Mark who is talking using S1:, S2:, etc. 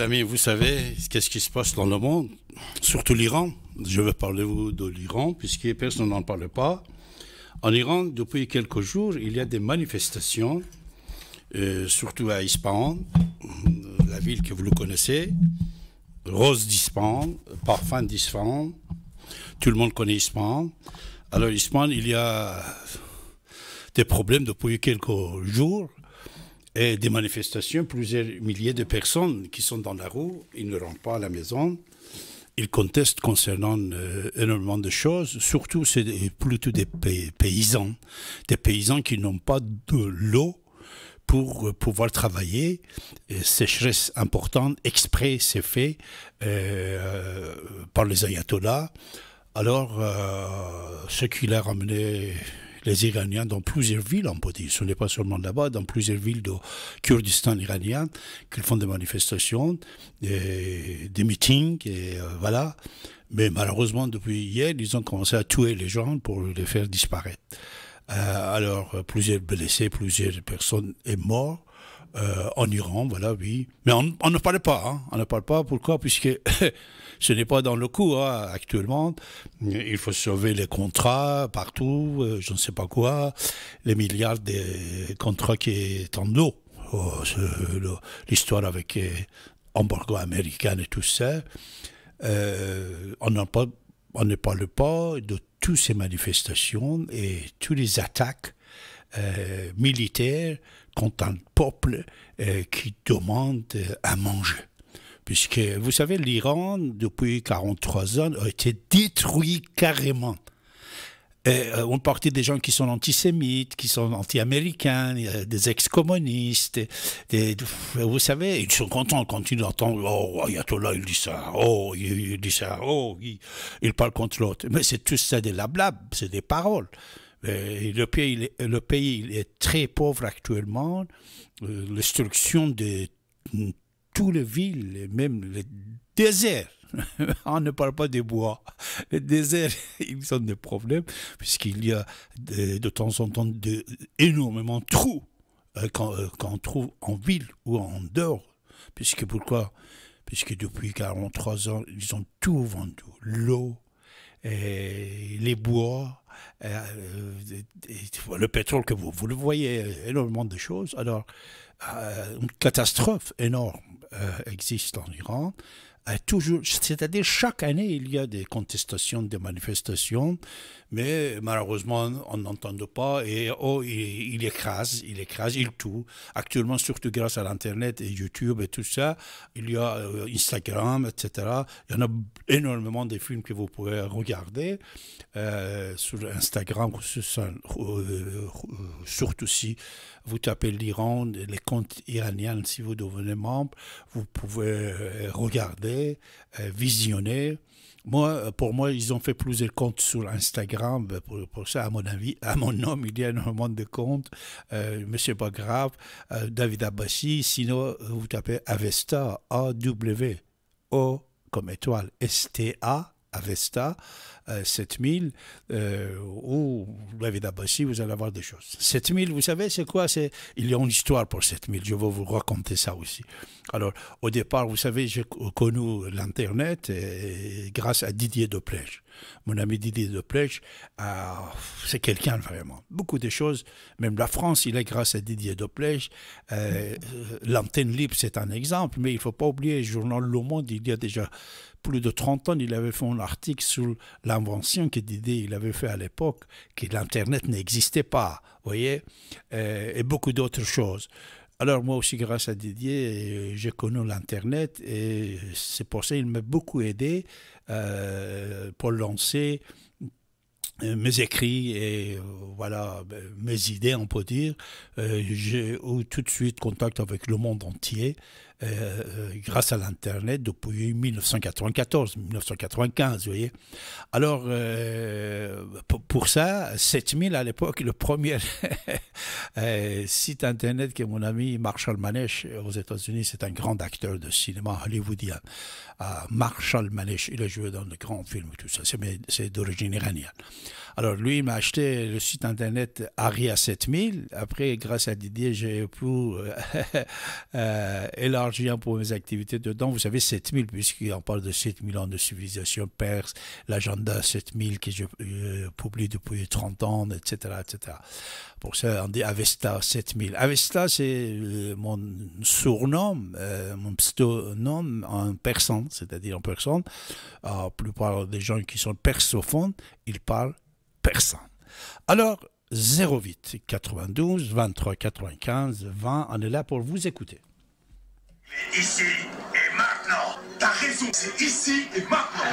S1: amis, vous savez qu'est-ce qui se passe dans le monde, surtout l'Iran. Je vais parler de l'Iran, puisque personne n'en parle pas. En Iran, depuis quelques jours, il y a des manifestations, euh, surtout à Ispahan, euh, la ville que vous le connaissez, Rose d'Ispahan, Parfum d'Ispahan. Tout le monde connaît Ispahan. Alors, Ispahan, il y a des problèmes depuis quelques jours et des manifestations, plusieurs milliers de personnes qui sont dans la rue, ils ne rentrent pas à la maison. Ils contestent concernant euh, énormément de choses, surtout c'est plutôt des paysans, des paysans qui n'ont pas de l'eau pour euh, pouvoir travailler. sécheresse importante, exprès, c'est fait euh, par les ayatollahs. Alors, ce qui a ramené les Iraniens dans plusieurs villes, en Bodhi. Ce n'est pas seulement là-bas, dans plusieurs villes du Kurdistan iranien, qu'ils font des manifestations, des, des meetings, et euh, voilà. Mais malheureusement, depuis hier, ils ont commencé à tuer les gens pour les faire disparaître. Euh, alors, plusieurs blessés, plusieurs personnes sont mortes. Euh, en Iran, voilà, oui. Mais on, ne parle pas, hein. on ne parle pas, pourquoi Puisque ce n'est pas dans le coup hein, actuellement. Il faut sauver les contrats partout, euh, je ne sais pas quoi, les milliards de contrats qui sont en oh, eau. L'histoire avec l'embargo euh, américain et tout ça. on ne parle, pas de toutes ces manifestations et toutes les attaques militaires contre un peuple euh, qui demande euh, à manger. Puisque, vous savez, l'Iran, depuis 43 ans, a été détruit carrément. Et, on euh, partait des gens qui sont antisémites, qui sont anti-américains, des ex-communistes. vous savez, ils sont contents quand ils entendent Oh, Ayatollah, il dit ça. Oh, il, dit ça. Oh, il, parle contre l'autre. Mais c'est tout ça des lablabs, c'est des paroles. Euh, le pays, le pays est très pauvre actuellement. Euh, l'instruction de toutes les villes, même le désert, on ne parle pas des bois. Les déserts, ils ont des problèmes, puisqu'il y a de, temps en temps de, énormément de trous euh, qu'on trouve en ville ou en dehors. Puisque pourquoi Puisque depuis 43 ans, ils ont tout vendu l'eau, les bois, euh, euh, le pétrole que vous, vous le voyez, énormément de choses. Alors, euh, une catastrophe énorme existe en Iran toujours, c'est-à-dire chaque année, il y a des contestations, des manifestations, mais malheureusement, on n'entend pas et oh, il, écrase, il écrase, il tout. Actuellement, surtout grâce à l'Internet et YouTube et tout ça, il y a euh, Instagram, etc. Il y en a énormément de films que vous pouvez regarder euh, sur Instagram, euh, surtout si vous tapez l'Iran, les comptes iraniens, si vous devenez membre, vous pouvez regarder euh, visionner. Moi, euh, pour moi, ils ont fait plusieurs comptes sur Instagram. Euh, pour, ça, à mon avis, à mon nom, il y a énormément de comptes. monsieur mais pas grave. David Abbassi, sinon, vous tapez Avesta, A-W, O comme étoile, S-T-A, Avesta, 7000, euh, euh, ou David si vous allez avoir des choses. 7000, vous savez, c'est quoi c'est, Il y a une histoire pour 7000, je vais vous raconter ça aussi. Alors, au départ, vous savez, j'ai connu l'Internet grâce à Didier Doplège. Mon ami Didier de ah, c'est quelqu'un vraiment. Beaucoup de choses, même la France, il est grâce à Didier de euh, euh, L'antenne libre, c'est un exemple, mais il ne faut pas oublier le journal Le Monde, il y a déjà plus de 30 ans, il avait fait un article sur l'invention que Didier il avait fait à l'époque, que l'Internet n'existait pas, vous voyez, euh, et beaucoup d'autres choses. Alors moi aussi, grâce à Didier, j'ai connu l'Internet et c'est pour ça qu'il m'a beaucoup aidé euh, pour lancer euh, mes écrits et euh, voilà ben, mes idées on peut dire j'ai eu tout de suite contact avec le monde entier euh, euh, grâce à l'Internet depuis 1994, 1995, vous voyez. Alors, euh, pour, ça, 7000 à l'époque, le premier site Internet que mon ami Marshall Manesh aux États-Unis, c'est un grand acteur de cinéma hollywoodien, ah, Marshall Manesh, il a joué dans de grands films, tout ça, c'est d'origine iranienne. Alors lui, il m'a acheté le site internet ARIA 7000. Après, grâce à Didier, j'ai pu euh, euh, élargir pour mes activités dedans. Vous savez, 7000, puisqu'on parle de 7000 ans de civilisation perse, l'agenda 7000 que j'ai publié publie depuis 30 ans, etc. etc. Pour ça, on dit Avesta 7000. Avesta, c'est euh, mon surnom, mon mon pseudonome en persan, c'est-à-dire en persan. La plupart des gens qui sont persophones, ils parlent alors, 08 92 23 95 20, on est là pour vous écouter. Ici et maintenant, ta raison, c'est ici et maintenant.